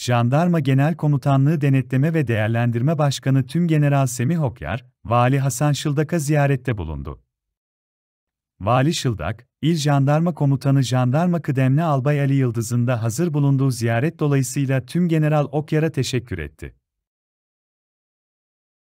Jandarma Genel Komutanlığı Denetleme ve Değerlendirme Başkanı Tüm General Semih Okyar, Vali Hasan Şıldak'a ziyarette bulundu. Vali Şıldak, İl Jandarma Komutanı Jandarma Kıdemli Albay Ali Yıldız'ın da hazır bulunduğu ziyaret dolayısıyla Tüm General Okyar'a teşekkür etti.